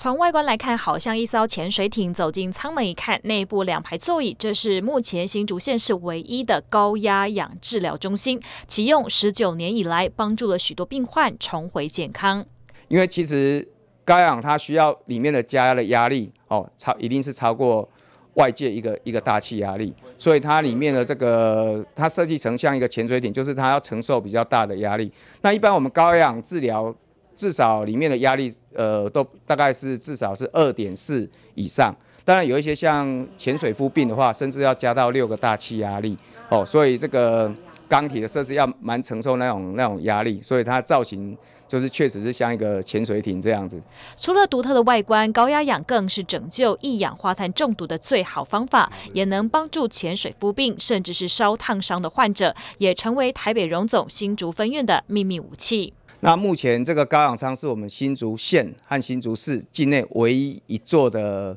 从外观来看，好像一艘潜水艇。走进舱门一看，内部两排座椅。这是目前新竹县市唯一的高压氧治疗中心，启用十九年以来，帮助了许多病患重回健康。因为其实高压氧它需要里面的加压的压力哦，超一定是超过外界一个一个大气压力，所以它里面的这个它设计成像一个潜水艇，就是它要承受比较大的压力。那一般我们高压氧治疗。至少里面的压力，呃，都大概是至少是二点四以上。当然有一些像潜水夫病的话，甚至要加到六个大气压力哦。所以这个钢体的设施要蛮承受那种那种压力，所以它造型就是确实是像一个潜水艇这样子。除了独特的外观，高压氧更是拯救一氧化碳中毒的最好方法，也能帮助潜水夫病甚至是烧烫伤的患者，也成为台北荣总新竹分院的秘密武器。那目前这个高氧舱是我们新竹县和新竹市境内唯一一座的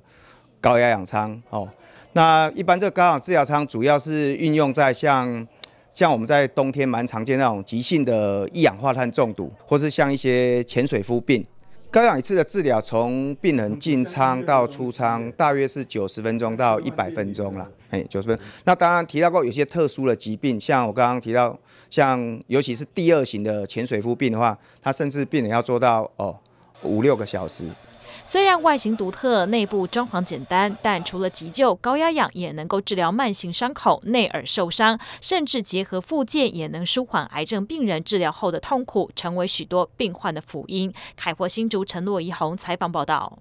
高压氧舱哦。那一般这个高压治疗舱主要是运用在像像我们在冬天蛮常见那种急性的一氧化碳中毒，或是像一些潜水夫病。高氧一次的治疗，从病人进舱到出舱，大约是九十分钟到一百分钟了。哎，九十分。那当然提到过有些特殊的疾病，像我刚刚提到，像尤其是第二型的潜水夫病的话，他甚至病人要做到哦五六个小时。虽然外形独特，内部装潢简单，但除了急救、高压氧，也能够治疗慢性伤口、内耳受伤，甚至结合附件也能舒缓癌症病人治疗后的痛苦，成为许多病患的福音。凯霍新竹承诺怡红采访报道。